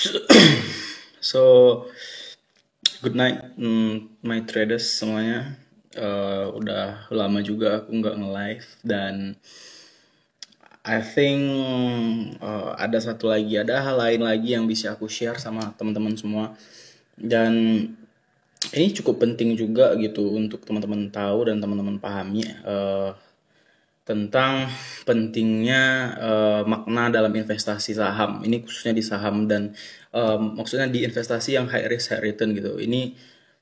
so good night mm, my traders semuanya uh, udah lama juga aku nggak nge-live dan I think uh, ada satu lagi ada hal lain lagi yang bisa aku share sama teman-teman semua dan ini cukup penting juga gitu untuk teman-teman tahu dan teman-teman pahami uh, tentang pentingnya uh, makna dalam investasi saham. Ini khususnya di saham dan um, maksudnya di investasi yang high risk high return gitu. Ini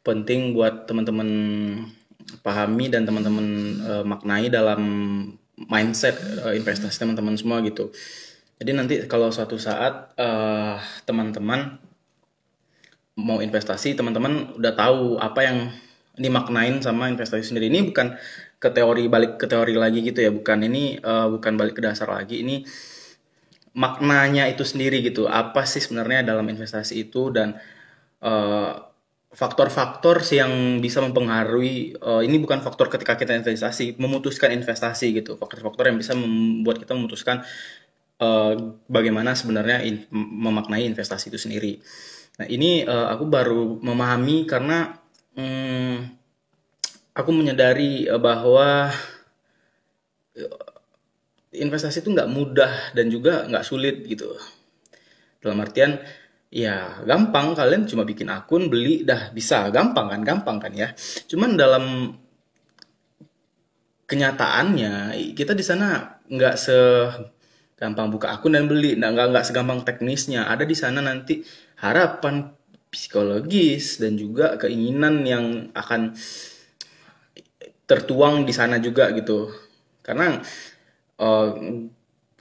penting buat teman-teman pahami dan teman-teman uh, maknai dalam mindset uh, investasi teman-teman semua gitu. Jadi nanti kalau suatu saat teman-teman uh, mau investasi, teman-teman udah tahu apa yang dimaknain sama investasi sendiri ini bukan ke teori balik ke teori lagi gitu ya bukan ini uh, bukan balik ke dasar lagi ini maknanya itu sendiri gitu apa sih sebenarnya dalam investasi itu dan eh, faktor-faktor sih yang bisa mempengaruhi uh, ini bukan faktor ketika kita investasi memutuskan investasi gitu faktor-faktor yang bisa membuat kita memutuskan uh, bagaimana sebenarnya in, memaknai investasi itu sendiri nah ini uh, aku baru memahami karena hmm, aku menyadari eh, bahwa eh, investasi itu nggak mudah dan juga nggak sulit gitu. Dalam artian ya gampang kalian cuma bikin akun beli dah bisa gampang kan gampang kan ya. Cuman dalam kenyataannya kita di sana nggak se gampang buka akun dan beli nggak nggak segampang teknisnya ada di sana nanti harapan psikologis dan juga keinginan yang akan tertuang di sana juga gitu karena uh,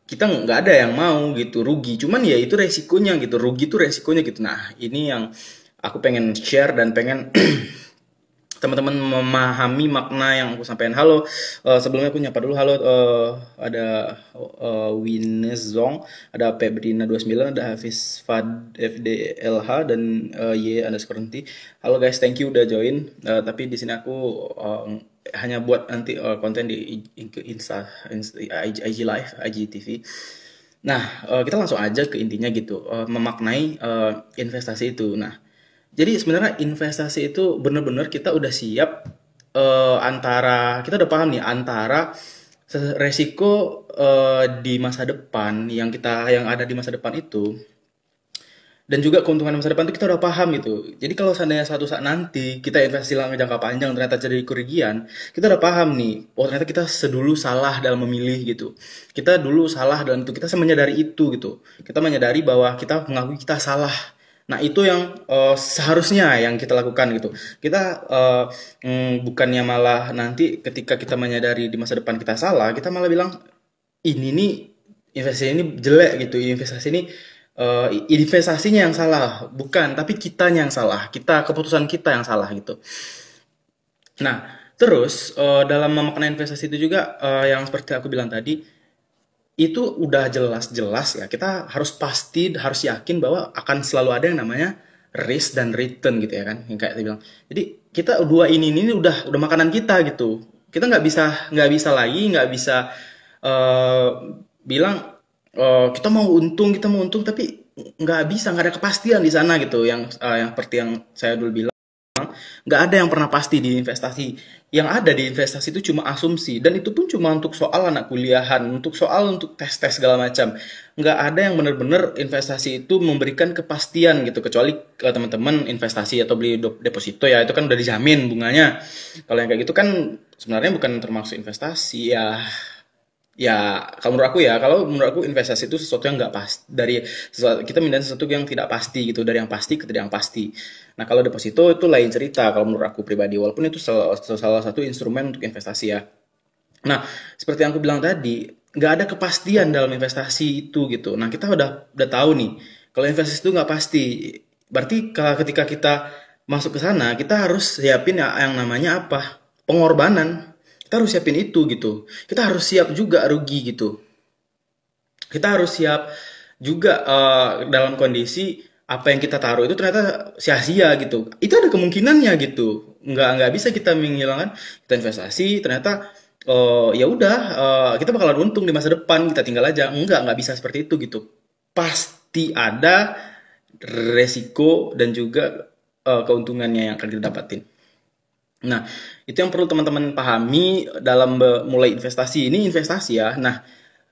kita nggak ada yang mau gitu rugi cuman ya itu resikonya gitu rugi itu resikonya gitu nah ini yang aku pengen share dan pengen teman-teman memahami makna yang aku sampaikan. Halo, uh, sebelumnya aku nyapa dulu. Halo, uh, ada uh, Zong, ada Pebrina 29, ada Hafiz Fad FDLH dan uh, Y underscore nanti. Halo guys, thank you udah join. Uh, tapi di sini aku uh, hanya buat nanti uh, konten di Insta, Insta IG, IG Live, IGTV. Nah, uh, kita langsung aja ke intinya gitu, uh, memaknai uh, investasi itu. Nah, jadi sebenarnya investasi itu benar-benar kita udah siap uh, antara kita udah paham nih antara resiko uh, di masa depan yang kita yang ada di masa depan itu dan juga keuntungan masa depan itu kita udah paham gitu. Jadi kalau seandainya satu saat nanti kita investasi dalam jangka panjang ternyata jadi kerugian, kita udah paham nih, oh ternyata kita sedulu salah dalam memilih gitu. Kita dulu salah dalam itu, kita menyadari itu gitu. Kita menyadari bahwa kita mengakui kita salah Nah itu yang uh, seharusnya yang kita lakukan gitu. Kita uh, mm, bukannya malah nanti ketika kita menyadari di masa depan kita salah, kita malah bilang ini nih investasi ini jelek gitu, investasi ini uh, investasinya yang salah, bukan, tapi kita yang salah, kita keputusan kita yang salah gitu. Nah terus uh, dalam memaknai investasi itu juga uh, yang seperti aku bilang tadi itu udah jelas-jelas ya kita harus pasti harus yakin bahwa akan selalu ada yang namanya risk dan return gitu ya kan yang kayak tadi bilang jadi kita dua ini ini udah udah makanan kita gitu kita nggak bisa nggak bisa lagi nggak bisa uh, bilang uh, kita mau untung kita mau untung tapi nggak bisa nggak ada kepastian di sana gitu yang uh, yang seperti yang saya dulu bilang nggak ada yang pernah pasti di investasi yang ada di investasi itu cuma asumsi dan itu pun cuma untuk soal anak kuliahan untuk soal untuk tes tes segala macam nggak ada yang benar-benar investasi itu memberikan kepastian gitu kecuali kalau eh, teman-teman investasi atau beli deposito ya itu kan udah dijamin bunganya kalau yang kayak gitu kan sebenarnya bukan termasuk investasi ya ya kalau menurut aku ya kalau menurut aku investasi itu sesuatu yang nggak pasti dari sesuatu, kita minta sesuatu yang tidak pasti gitu dari yang pasti ke tidak yang pasti nah kalau deposito itu lain cerita kalau menurut aku pribadi walaupun itu salah, salah satu instrumen untuk investasi ya nah seperti yang aku bilang tadi nggak ada kepastian dalam investasi itu gitu nah kita udah udah tahu nih kalau investasi itu nggak pasti berarti kalau ketika kita masuk ke sana kita harus siapin ya, yang namanya apa pengorbanan kita harus siapin itu gitu. Kita harus siap juga rugi gitu. Kita harus siap juga uh, dalam kondisi apa yang kita taruh itu ternyata sia-sia gitu. Itu ada kemungkinannya gitu. Nggak nggak bisa kita menghilangkan kita investasi ternyata uh, ya udah uh, kita bakalan untung di masa depan kita tinggal aja. Enggak nggak bisa seperti itu gitu. Pasti ada resiko dan juga uh, keuntungannya yang akan kita dapatin. Nah, itu yang perlu teman-teman pahami dalam mulai investasi. Ini investasi ya. Nah,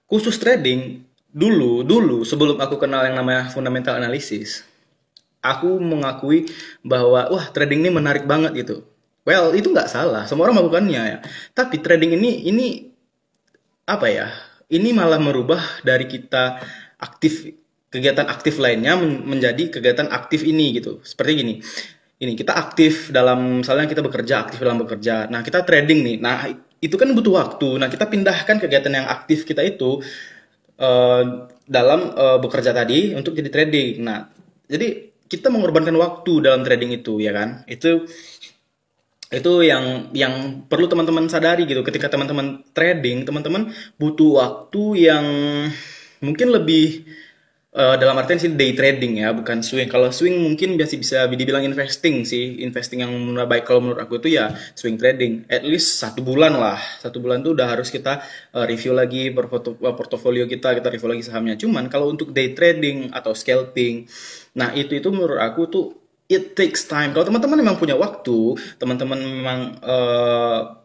khusus trading dulu dulu sebelum aku kenal yang namanya fundamental analysis, aku mengakui bahwa wah trading ini menarik banget gitu. Well, itu nggak salah. Semua orang melakukannya ya. Tapi trading ini ini apa ya? Ini malah merubah dari kita aktif kegiatan aktif lainnya menjadi kegiatan aktif ini gitu. Seperti gini ini kita aktif dalam misalnya kita bekerja aktif dalam bekerja nah kita trading nih nah itu kan butuh waktu nah kita pindahkan kegiatan yang aktif kita itu uh, dalam uh, bekerja tadi untuk jadi trading nah jadi kita mengorbankan waktu dalam trading itu ya kan itu itu yang yang perlu teman-teman sadari gitu ketika teman-teman trading teman-teman butuh waktu yang mungkin lebih Eh, dalam artian sih day trading ya bukan swing kalau swing mungkin biasa bisa dibilang investing sih investing yang baik kalau menurut aku itu ya swing trading at least satu bulan lah satu bulan tuh udah harus kita eh, review lagi eh, portofolio kita kita review lagi sahamnya cuman kalau untuk day trading atau scalping nah itu itu menurut aku tuh it takes time kalau teman-teman memang punya waktu teman-teman memang uh,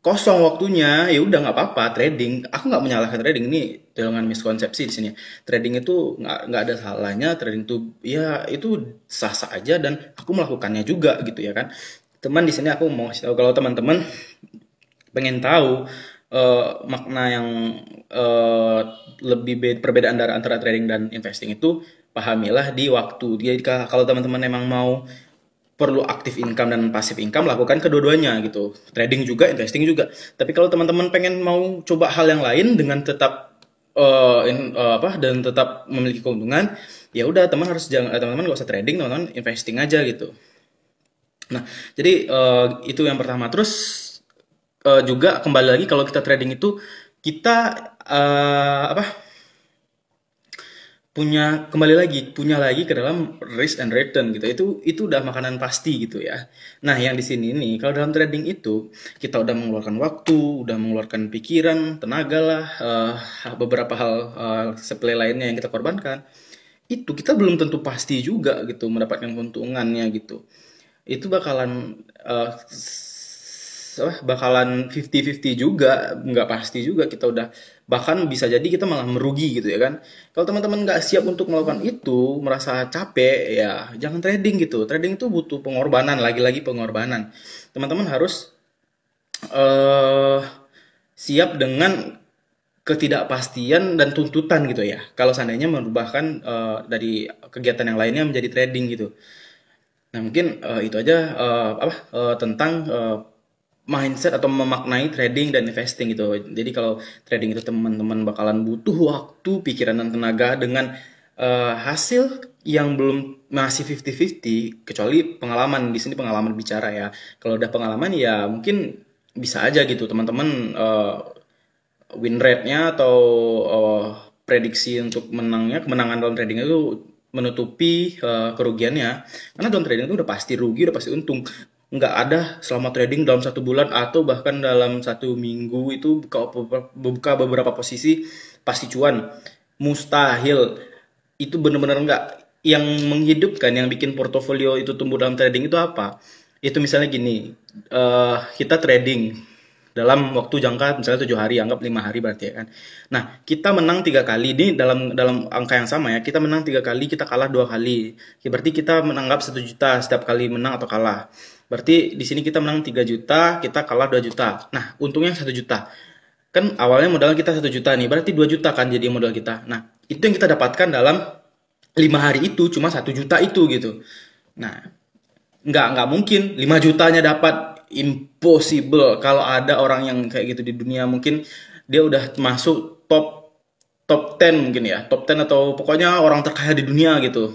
kosong waktunya ya udah nggak apa-apa trading aku nggak menyalahkan trading ini dengan miskonsepsi di sini trading itu nggak nggak ada salahnya trading itu ya itu sah sah aja dan aku melakukannya juga gitu ya kan teman di sini aku mau kasih tahu kalau teman-teman pengen tahu uh, makna yang uh, lebih perbedaan antara antara trading dan investing itu pahamilah di waktu jadi kalau teman-teman emang mau perlu aktif income dan pasif income lakukan kedua-duanya gitu trading juga investing juga tapi kalau teman-teman pengen mau coba hal yang lain dengan tetap uh, in, uh, apa dan tetap memiliki keuntungan ya udah teman harus jangan eh, teman-teman gak usah trading teman-teman investing aja gitu nah jadi uh, itu yang pertama terus uh, juga kembali lagi kalau kita trading itu kita uh, apa punya kembali lagi punya lagi ke dalam risk and return gitu itu itu udah makanan pasti gitu ya nah yang di sini nih kalau dalam trading itu kita udah mengeluarkan waktu udah mengeluarkan pikiran tenaga lah uh, beberapa hal uh, eh, sepele lainnya yang kita korbankan itu kita belum tentu pasti juga gitu mendapatkan keuntungannya gitu itu bakalan uh, wah bakalan 50-50 juga, nggak pasti juga kita udah bahkan bisa jadi kita malah merugi gitu ya kan. Kalau teman-teman nggak siap untuk melakukan itu, merasa capek ya jangan trading gitu. Trading itu butuh pengorbanan, lagi-lagi pengorbanan. Teman-teman harus uh, siap dengan ketidakpastian dan tuntutan gitu ya. Kalau seandainya merubahkan uh, dari kegiatan yang lainnya menjadi trading gitu. Nah mungkin uh, itu aja uh, apa uh, tentang uh, mindset atau memaknai trading dan investing gitu. Jadi kalau trading itu teman-teman bakalan butuh waktu, pikiran dan tenaga dengan uh, hasil yang belum masih 50-50 kecuali pengalaman di sini pengalaman bicara ya. Kalau udah pengalaman ya mungkin bisa aja gitu teman-teman uh, win rate-nya atau uh, prediksi untuk menangnya kemenangan dalam trading itu menutupi uh, kerugiannya karena dalam trading itu udah pasti rugi udah pasti untung nggak ada selama trading dalam satu bulan atau bahkan dalam satu minggu itu buka buka beberapa posisi pasti cuan mustahil itu benar-benar nggak yang menghidupkan yang bikin portofolio itu tumbuh dalam trading itu apa itu misalnya gini uh, kita trading dalam waktu jangka misalnya tujuh hari anggap lima hari berarti ya kan nah kita menang tiga kali ini dalam dalam angka yang sama ya kita menang tiga kali kita kalah dua kali ya, berarti kita menanggap satu juta setiap kali menang atau kalah Berarti di sini kita menang 3 juta, kita kalah 2 juta. Nah, untungnya 1 juta. Kan awalnya modal kita 1 juta nih, berarti 2 juta kan jadi modal kita. Nah, itu yang kita dapatkan dalam 5 hari itu cuma 1 juta itu gitu. Nah, nggak nggak mungkin 5 jutanya dapat impossible kalau ada orang yang kayak gitu di dunia mungkin dia udah masuk top top 10 mungkin ya top 10 atau pokoknya orang terkaya di dunia gitu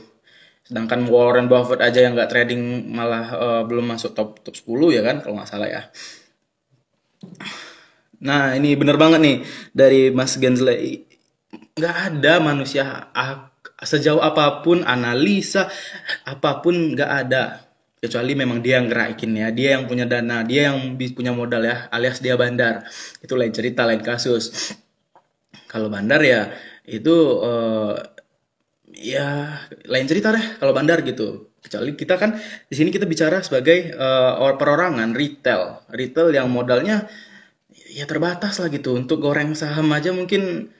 Sedangkan Warren Buffett aja yang nggak trading malah uh, belum masuk top top 10 ya kan kalau nggak salah ya. Nah ini bener banget nih dari Mas Gensley. Nggak ada manusia ah, sejauh apapun analisa apapun nggak ada kecuali memang dia yang gerakin ya dia yang punya dana dia yang punya modal ya alias dia bandar itu lain cerita lain kasus kalau bandar ya itu uh, ya lain cerita deh kalau bandar gitu kecuali kita kan di sini kita bicara sebagai uh, perorangan retail retail yang modalnya ya terbatas lah gitu untuk goreng saham aja mungkin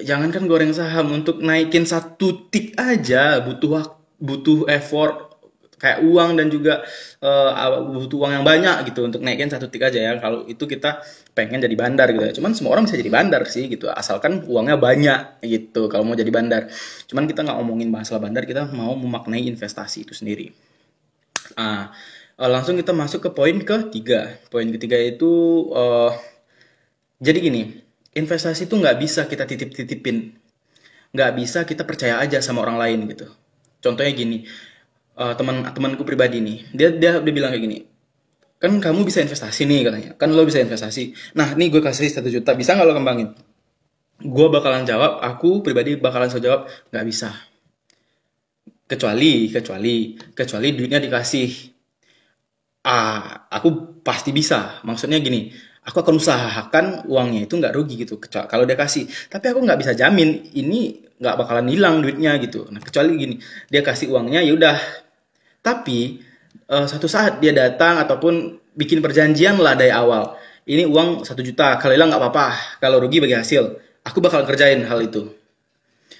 jangankan goreng saham untuk naikin satu tik aja butuh butuh effort kayak uang dan juga uh, butuh uang yang banyak gitu untuk naikin satu tik aja ya kalau itu kita pengen jadi bandar gitu cuman semua orang bisa jadi bandar sih gitu asalkan uangnya banyak gitu kalau mau jadi bandar cuman kita nggak ngomongin masalah bandar kita mau memaknai investasi itu sendiri ah eh, langsung kita masuk ke poin ketiga poin ketiga itu uh, jadi gini investasi itu nggak bisa kita titip titipin nggak bisa kita percaya aja sama orang lain gitu contohnya gini uh, teman temanku pribadi nih dia dia dia bilang kayak gini kan kamu bisa investasi nih katanya kan lo bisa investasi nah nih gue kasih satu juta bisa nggak lo kembangin gue bakalan jawab aku pribadi bakalan jawab nggak bisa kecuali kecuali kecuali duitnya dikasih ah aku pasti bisa maksudnya gini aku akan usahakan uangnya itu nggak rugi gitu kecuali kalau dia kasih tapi aku nggak bisa jamin ini nggak bakalan hilang duitnya gitu nah kecuali gini dia kasih uangnya ya udah tapi uh, satu saat dia datang ataupun bikin perjanjian lah dari awal ini uang satu juta kalau hilang nggak apa-apa kalau rugi bagi hasil aku bakal kerjain hal itu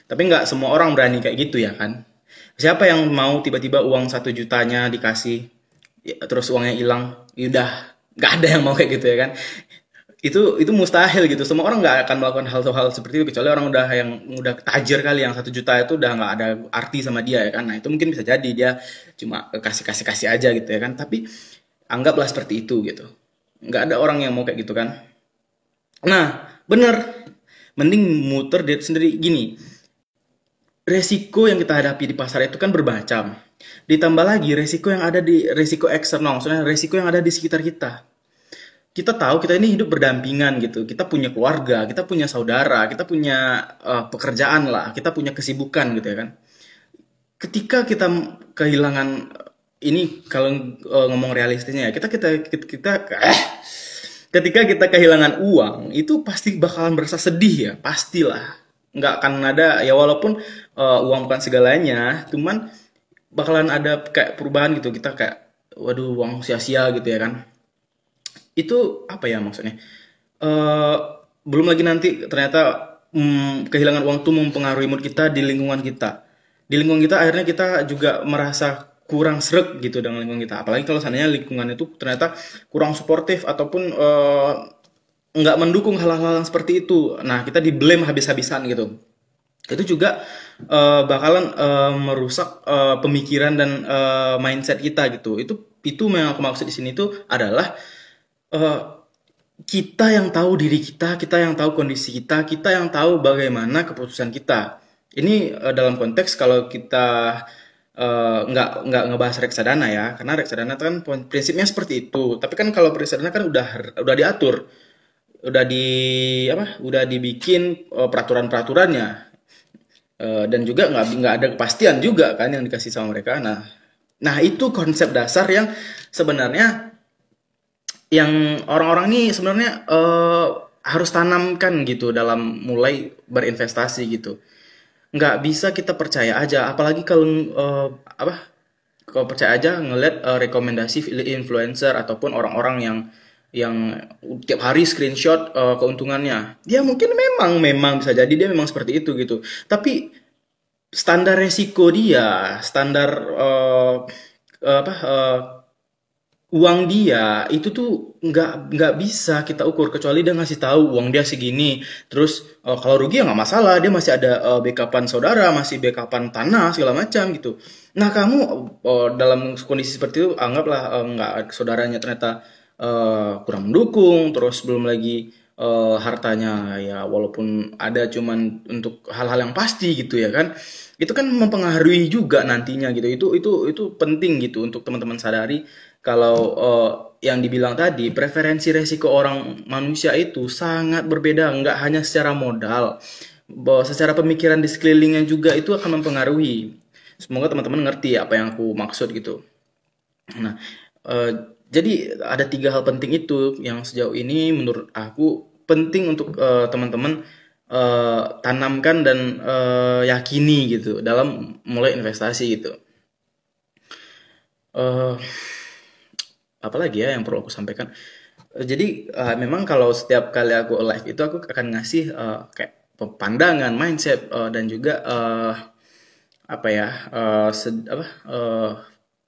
tapi nggak semua orang berani kayak gitu ya kan siapa yang mau tiba-tiba uang satu jutanya dikasih ya, terus uangnya hilang ya udah nggak ada yang mau kayak gitu ya kan itu itu mustahil gitu semua orang nggak akan melakukan hal-hal seperti itu kecuali orang udah yang udah tajir kali yang satu juta itu udah nggak ada arti sama dia ya kan nah itu mungkin bisa jadi dia cuma kasih kasih kasih aja gitu ya kan tapi anggaplah seperti itu gitu nggak ada orang yang mau kayak gitu kan nah bener mending muter dia sendiri gini resiko yang kita hadapi di pasar itu kan berbacam. Ditambah lagi resiko yang ada di resiko eksternal, maksudnya resiko yang ada di sekitar kita. Kita tahu kita ini hidup berdampingan gitu. Kita punya keluarga, kita punya saudara, kita punya uh, pekerjaan lah, kita punya kesibukan gitu ya kan. Ketika kita kehilangan ini kalau uh, ngomong realistisnya ya, kita kita kita, kita eh, ketika kita kehilangan uang itu pasti bakalan berasa sedih ya, pastilah nggak akan ada ya walaupun uh, uang bukan segalanya cuman bakalan ada kayak perubahan gitu kita kayak waduh uang sia-sia gitu ya kan itu apa ya maksudnya uh, belum lagi nanti ternyata um, kehilangan uang itu mempengaruhi mood kita di lingkungan kita di lingkungan kita akhirnya kita juga merasa kurang seret gitu dengan lingkungan kita apalagi kalau seandainya lingkungan itu ternyata kurang suportif ataupun uh, nggak mendukung hal-hal yang seperti itu. Nah, kita di blame habis-habisan gitu. Itu juga uh, bakalan uh, merusak uh, pemikiran dan uh, mindset kita gitu. Itu itu yang aku maksud di sini itu adalah uh, kita yang tahu diri kita, kita yang tahu kondisi kita, kita yang tahu bagaimana keputusan kita. Ini uh, dalam konteks kalau kita nggak uh, nggak ngebahas reksadana ya karena reksadana itu kan prinsipnya seperti itu tapi kan kalau reksadana kan udah udah diatur udah di apa udah dibikin uh, eh, peraturan peraturannya uh, eh, dan juga nggak nggak ada kepastian juga kan yang dikasih sama mereka nah nah itu konsep dasar yang sebenarnya yang orang-orang ini sebenarnya uh, harus tanamkan gitu dalam mulai berinvestasi gitu nggak bisa kita percaya aja apalagi kalau uh, apa kalau percaya aja ngeliat uh, rekomendasi influencer ataupun orang-orang yang yang tiap hari screenshot uh, keuntungannya. Dia ya, mungkin memang memang bisa jadi dia memang seperti itu gitu. Tapi standar resiko dia, standar uh, apa uh, uang dia itu tuh nggak nggak bisa kita ukur kecuali dia ngasih tahu uang dia segini. Terus uh, kalau rugi ya nggak masalah, dia masih ada uh, backupan saudara, masih backupan tanah segala macam gitu. Nah kamu uh, dalam kondisi seperti itu anggaplah nggak saudaranya ternyata Eh, kurang mendukung terus belum lagi uh, hartanya ya walaupun ada cuman untuk hal-hal yang pasti gitu ya kan itu kan mempengaruhi juga nantinya gitu itu itu itu penting gitu untuk teman-teman sadari kalau uh, yang dibilang tadi preferensi resiko orang manusia itu sangat berbeda nggak hanya secara modal bahwa secara pemikiran di sekelilingnya juga itu akan mempengaruhi semoga teman-teman ngerti apa yang aku maksud gitu nah uh, jadi ada tiga hal penting itu yang sejauh ini menurut aku penting untuk eh, teman-teman uh, tanamkan dan uh, yakini gitu dalam mulai investasi gitu. Uh, apalagi ya yang perlu aku sampaikan. jadi uh, memang kalau setiap kali aku live itu aku akan ngasih uh, kayak pandangan, mindset uh, dan juga uh, apa ya uh, apa uh,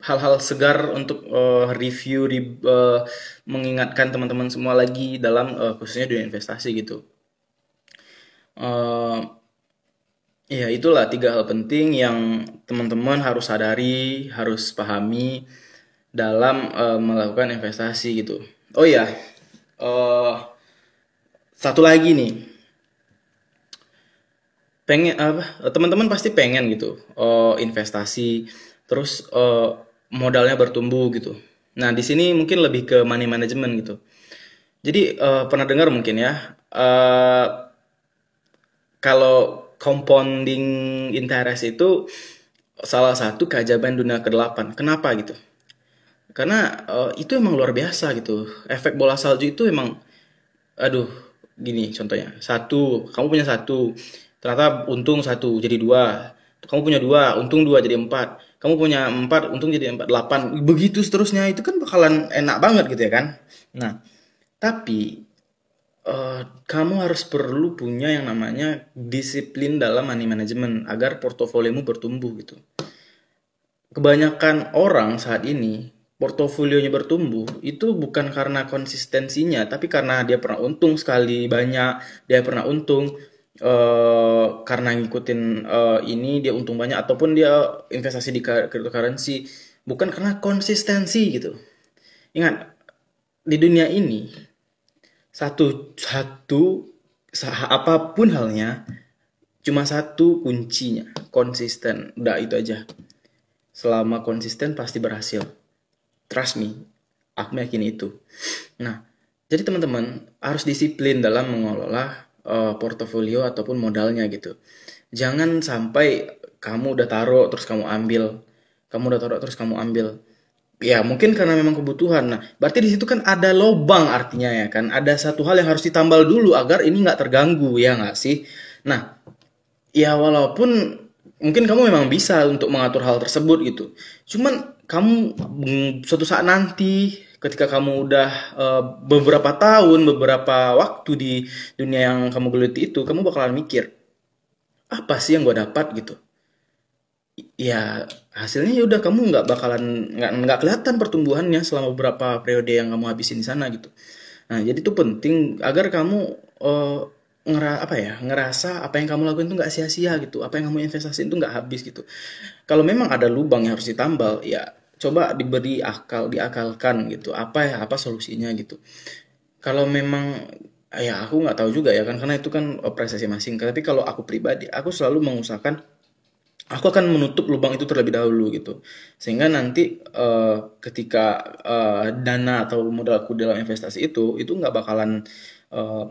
hal-hal segar untuk uh, review re, uh, mengingatkan teman-teman semua lagi dalam uh, khususnya dunia investasi gitu. Uh, ya itulah tiga hal penting yang teman-teman harus sadari, harus pahami dalam uh, melakukan investasi gitu. Oh ya, uh, satu lagi nih. Pengen apa? Teman-teman pasti pengen gitu uh, investasi terus uh, modalnya bertumbuh gitu. Nah, di sini mungkin lebih ke money management gitu. Jadi uh, pernah dengar mungkin ya uh, kalau compounding interest itu salah satu keajaiban dunia ke-8. Kenapa gitu? Karena uh, itu emang luar biasa gitu. Efek bola salju itu emang aduh, gini contohnya. Satu, kamu punya satu, ternyata untung satu jadi dua. Kamu punya dua, untung dua jadi empat kamu punya empat untung jadi empat delapan begitu seterusnya itu kan bakalan enak banget gitu ya kan nah tapi uh, kamu harus perlu punya yang namanya disiplin dalam money management agar portofoliomu bertumbuh gitu kebanyakan orang saat ini portofolionya bertumbuh itu bukan karena konsistensinya tapi karena dia pernah untung sekali banyak dia pernah untung Eh, karena ngikutin uh, ini dia untung banyak ataupun dia investasi di cryptocurrency bukan karena konsistensi gitu. Ingat di dunia ini satu satu apapun halnya cuma satu kuncinya konsisten udah itu aja selama konsisten pasti berhasil trust me aku yakin itu nah jadi teman-teman harus disiplin dalam mengelola uh, portofolio ataupun modalnya gitu. Jangan sampai kamu udah taruh terus kamu ambil, kamu udah taruh terus kamu ambil. Ya mungkin karena memang kebutuhan. Nah, berarti di situ kan ada lobang artinya ya kan. Ada satu hal yang harus ditambal dulu agar ini nggak terganggu ya nggak sih. Nah, ya walaupun mungkin kamu memang bisa untuk mengatur hal tersebut gitu. Cuman kamu mm, suatu saat nanti ketika kamu udah uh, beberapa tahun, beberapa waktu di dunia yang kamu geluti itu, kamu bakalan mikir, apa sih yang gue dapat gitu? Ya hasilnya ya udah kamu nggak bakalan nggak nggak kelihatan pertumbuhannya selama beberapa periode yang kamu habisin di sana gitu. Nah jadi itu penting agar kamu uh, ngera apa ya ngerasa apa yang kamu lakuin itu nggak sia-sia gitu apa yang kamu investasiin itu nggak habis gitu kalau memang ada lubang yang harus ditambal ya coba diberi akal diakalkan gitu apa ya apa solusinya gitu kalau memang ya aku nggak tahu juga ya kan karena itu kan prestasi masing tapi kalau aku pribadi aku selalu mengusahakan aku akan menutup lubang itu terlebih dahulu gitu sehingga nanti uh, ketika uh, dana atau modalku dalam investasi itu itu nggak bakalan eh,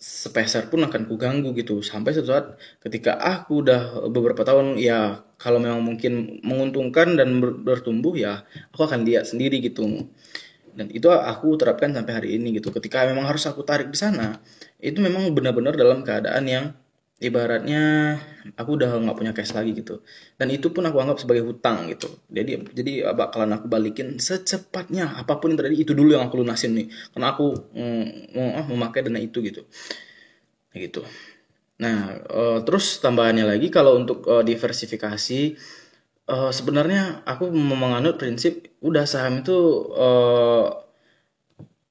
sepeser pun akan kuganggu gitu sampai suatu saat ketika aku udah beberapa tahun ya kalau memang mungkin menguntungkan dan ber bertumbuh ya aku akan lihat sendiri gitu dan itu aku terapkan sampai hari ini gitu ketika memang harus aku tarik di sana itu memang benar-benar dalam keadaan yang ibaratnya aku udah nggak punya cash lagi gitu dan itu pun aku anggap sebagai hutang gitu jadi jadi bakalan aku balikin secepatnya apapun yang terjadi itu dulu yang aku lunasin nih karena aku mm, ah, memakai dana itu gitu gitu nah uh, terus tambahannya lagi kalau untuk uh, diversifikasi uh, sebenarnya aku menganut prinsip udah saham itu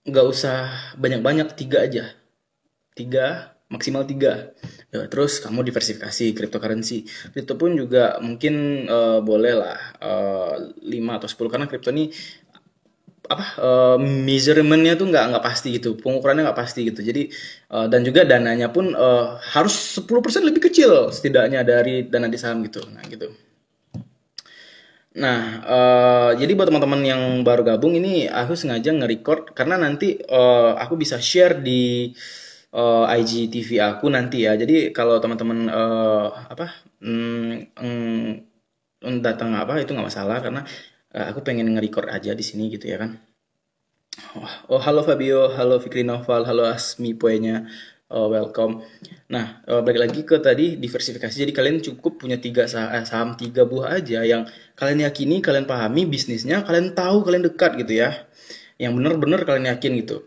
nggak uh, usah banyak-banyak tiga aja tiga maksimal tiga. Eh, terus kamu diversifikasi cryptocurrency. Itu pun juga mungkin uh, boleh lah uh, atau 10 karena kripto ini apa uh, measurementnya tuh nggak nggak pasti gitu pengukurannya nggak pasti gitu jadi uh, dan juga dananya pun uh, harus 10% lebih kecil setidaknya dari dana di saham gitu nah gitu Nah, uh, jadi buat teman-teman yang baru gabung ini aku sengaja nge-record karena nanti uh, aku bisa share di uh, eh, IGTV aku nanti ya. Jadi kalau teman-teman uh, apa mm, mm, mm, datang apa itu nggak masalah karena uh, aku pengen nge-record aja di sini gitu ya kan. Oh, oh halo Fabio, halo Fikri Noval, halo Asmi Poenya, uh, welcome. Nah uh, balik lagi ke tadi diversifikasi. Jadi kalian cukup punya tiga saham, saham tiga buah aja yang kalian yakini, kalian pahami bisnisnya, kalian tahu, kalian dekat gitu ya. Yang benar-benar kalian yakin gitu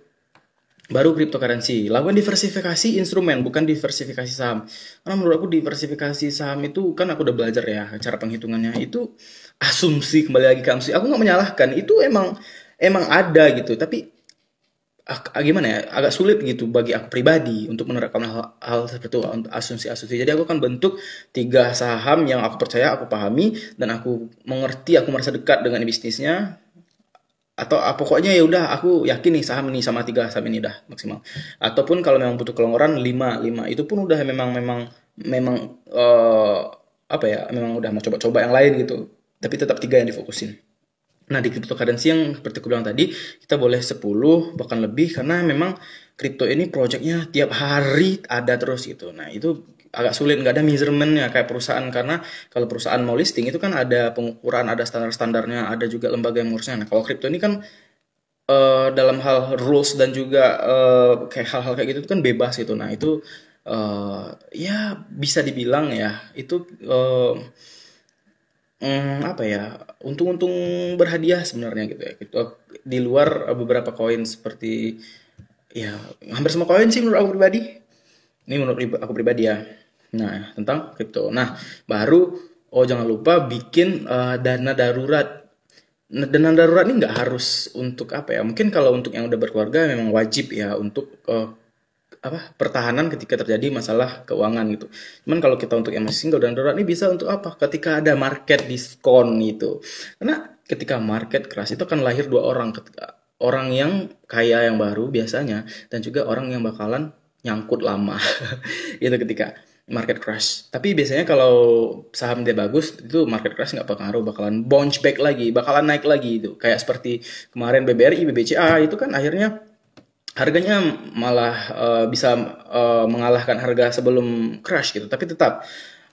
baru cryptocurrency. Lakukan diversifikasi instrumen, bukan diversifikasi saham. Karena menurut aku diversifikasi saham itu kan aku udah belajar ya cara penghitungannya itu asumsi kembali lagi ke asumsi. Aku nggak menyalahkan, itu emang emang ada gitu. Tapi gimana ya agak sulit gitu bagi aku pribadi untuk menerapkan hal, hal seperti itu asumsi-asumsi. Jadi aku kan bentuk tiga saham yang aku percaya, aku pahami dan aku mengerti, aku merasa dekat dengan bisnisnya atau ah, pokoknya ya udah aku yakin nih saham ini sama tiga saham ini dah maksimal ataupun kalau memang butuh kelonggaran lima lima itu pun udah memang memang memang uh, apa ya memang udah mau coba-coba yang lain gitu tapi tetap tiga yang difokusin nah di cryptocurrency yang seperti aku bilang tadi kita boleh 10 bahkan lebih karena memang crypto ini projectnya tiap hari ada terus gitu nah itu agak sulit nggak ada measurementnya kayak perusahaan karena kalau perusahaan mau listing itu kan ada pengukuran ada standar-standarnya ada juga lembaga yang ngurusnya nah kalau kripto ini kan uh, dalam hal rules dan juga uh, kayak hal-hal kayak gitu kan bebas gitu nah itu uh, ya bisa dibilang ya itu uh, Hmm, apa ya untung-untung berhadiah sebenarnya gitu ya gitu di luar beberapa koin seperti ya hampir semua koin sih menurut aku pribadi ini menurut aku pribadi ya Nah, tentang kripto. Nah, baru oh jangan lupa bikin uh, dana darurat. Nah, dana darurat ini nggak harus untuk apa ya? Mungkin kalau untuk yang udah berkeluarga memang wajib ya untuk uh, apa pertahanan ketika terjadi masalah keuangan gitu. Cuman kalau kita untuk yang masih single dan darurat ini bisa untuk apa? Ketika ada market diskon gitu. Karena ketika market crash itu akan lahir dua orang ketika orang yang kaya yang baru biasanya dan juga orang yang bakalan nyangkut lama. itu ketika market crash. Tapi biasanya kalau saham dia bagus, itu market crash nggak pengaruh, bakalan bounce back lagi, bakalan naik lagi itu. Kayak seperti kemarin BBRI, BBCA itu kan akhirnya harganya malah uh, bisa uh, mengalahkan harga sebelum crash gitu. Tapi tetap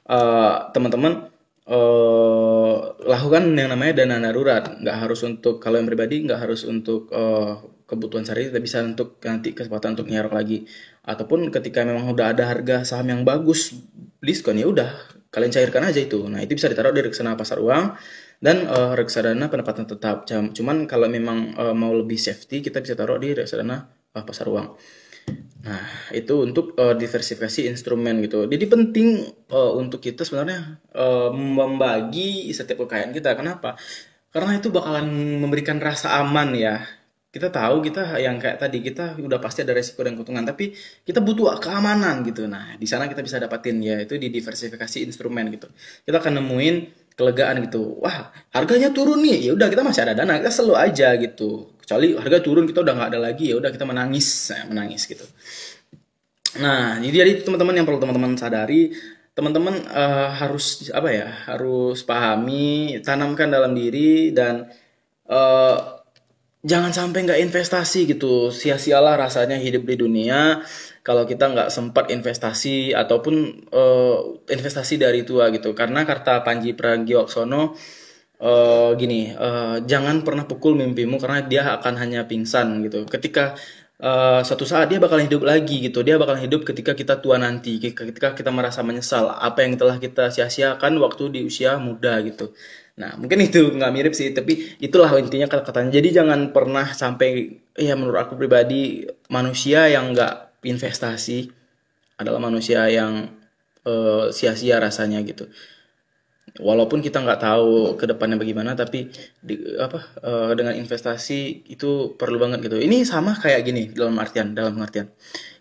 eh, teman-teman uh, lakukan yang namanya dana darurat. Nggak harus untuk kalau yang pribadi nggak harus untuk uh, kebutuhan sehari, tapi bisa untuk nanti kesempatan untuk nyerok lagi ataupun ketika memang udah ada harga saham yang bagus diskon ya udah kalian cairkan aja itu nah itu bisa ditaruh di reksadana pasar uang dan uh, reksadana pendapatan tetap cuman kalau memang uh, mau lebih safety kita bisa taruh di reksadana uh, pasar uang nah itu untuk uh, diversifikasi instrumen gitu jadi penting uh, untuk kita sebenarnya uh, membagi setiap kekayaan kita kenapa karena itu bakalan memberikan rasa aman ya kita tahu kita yang kayak tadi kita udah pasti ada resiko dan keuntungan tapi kita butuh keamanan gitu nah di sana kita bisa dapatin ya itu di diversifikasi instrumen gitu kita akan nemuin kelegaan gitu wah harganya turun nih ya udah kita masih ada dana kita selalu aja gitu kecuali harga turun kita udah nggak ada lagi ya udah kita menangis eh, menangis gitu nah jadi jadi teman-teman yang perlu teman-teman sadari teman-teman uh, harus apa ya harus pahami tanamkan dalam diri dan eh, jangan sampai nggak investasi gitu sia-sialah rasanya hidup di dunia kalau kita nggak sempat investasi ataupun uh, investasi dari tua gitu karena kata Panji Pragiwaksono uh, gini uh, jangan pernah pukul mimpimu karena dia akan hanya pingsan gitu ketika Uh, suatu saat dia bakal hidup lagi gitu dia bakal hidup ketika kita tua nanti ketika kita merasa menyesal apa yang telah kita sia-siakan waktu di usia muda gitu Nah, mungkin itu nggak mirip sih, tapi itulah intinya kata-katanya. Jadi jangan pernah sampai, ya menurut aku pribadi, manusia yang nggak investasi adalah manusia yang sia eh, sia-sia rasanya gitu. Walaupun kita nggak tahu ke depannya bagaimana, tapi di, apa uh, dengan investasi itu perlu banget gitu. Ini sama kayak gini dalam artian, dalam artian.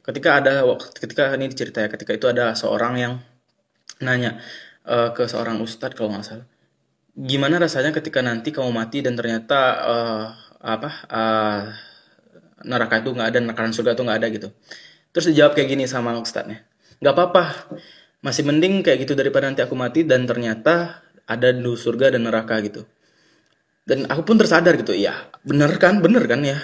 Ketika ada ketika ini cerita ya, ketika itu ada seorang yang nanya uh, ke seorang ustadz kalau nggak salah gimana rasanya ketika nanti kamu mati dan ternyata uh, apa uh, neraka itu nggak ada neraka surga itu nggak ada gitu terus dijawab kayak gini sama ustadznya nggak apa-apa masih mending kayak gitu daripada nanti aku mati dan ternyata ada di surga dan neraka gitu dan aku pun tersadar gitu ya bener kan bener kan ya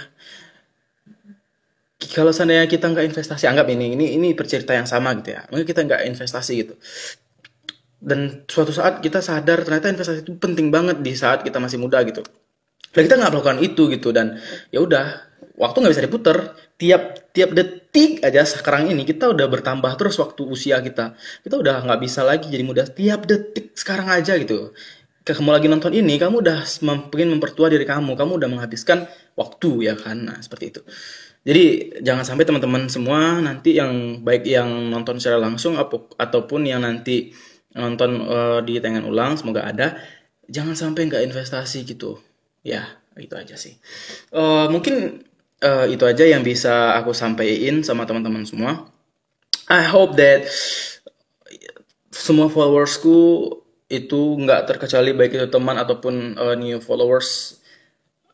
kalau seandainya kita nggak investasi anggap ini ini ini percerita yang sama gitu ya mungkin kita nggak investasi gitu dan suatu saat kita sadar ternyata investasi itu penting banget di saat kita masih muda gitu dan kita nggak melakukan itu gitu dan ya udah waktu nggak bisa diputer tiap tiap detik aja sekarang ini kita udah bertambah terus waktu usia kita kita udah nggak bisa lagi jadi muda tiap detik sekarang aja gitu kamu lagi nonton ini kamu udah mungkin mempertua diri kamu kamu udah menghabiskan waktu ya kan nah seperti itu jadi jangan sampai teman-teman semua nanti yang baik yang nonton secara langsung ataupun yang nanti nonton uh, di tayangan ulang semoga ada jangan sampai nggak investasi gitu ya itu aja sih uh, mungkin uh, itu aja yang bisa aku sampaikan sama teman-teman semua I hope that semua followersku itu nggak terkecuali baik itu teman ataupun uh, new followers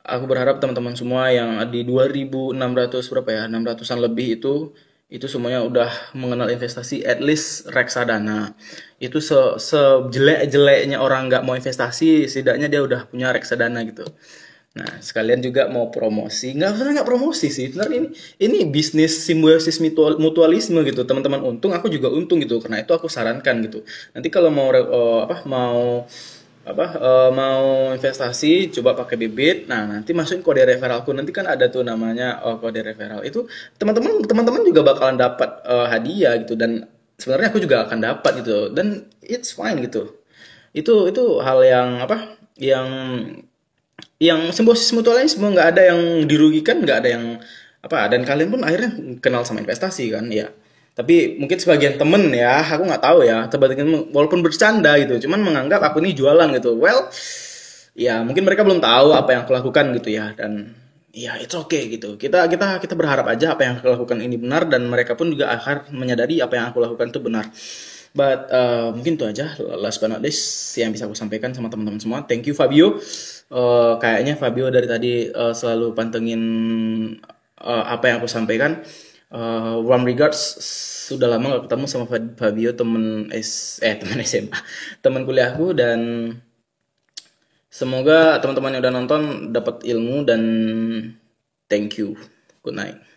aku berharap teman-teman semua yang di 2600 berapa ya 600-an lebih itu itu semuanya udah mengenal investasi at least reksadana itu se sejelek-jeleknya orang nggak mau investasi setidaknya dia udah punya reksadana gitu nah sekalian juga mau promosi nggak usah nggak promosi sih sebenarnya ini ini bisnis simbiosis mutual, mutualisme gitu teman-teman untung aku juga untung gitu karena itu aku sarankan gitu nanti kalau mau uh, apa mau apa e, mau investasi coba pakai bibit nah nanti masukin kode referralku nanti kan ada tuh namanya oh, kode referral itu teman-teman teman-teman juga bakalan dapat e, hadiah gitu dan sebenarnya aku juga akan dapat gitu dan it's fine gitu itu itu hal yang apa yang yang lain mutualisme nggak ada yang dirugikan nggak ada yang apa dan kalian pun akhirnya kenal sama investasi kan ya tapi mungkin sebagian temen ya aku nggak tahu ya sebagian walaupun bercanda gitu cuman menganggap aku ini jualan gitu well ya mungkin mereka belum tahu apa yang aku lakukan gitu ya dan ya it's okay gitu kita kita kita berharap aja apa yang aku lakukan ini benar dan mereka pun juga akan menyadari apa yang aku lakukan itu benar But uh, mungkin itu aja last but not least yang bisa aku sampaikan sama teman-teman semua. Thank you Fabio. Uh, kayaknya Fabio dari tadi uh, selalu pantengin uh, apa yang aku sampaikan uh, warm regards sudah lama gak ketemu sama Fabio temen S eh temen SMA temen kuliahku dan semoga teman-teman yang udah nonton dapat ilmu dan thank you good night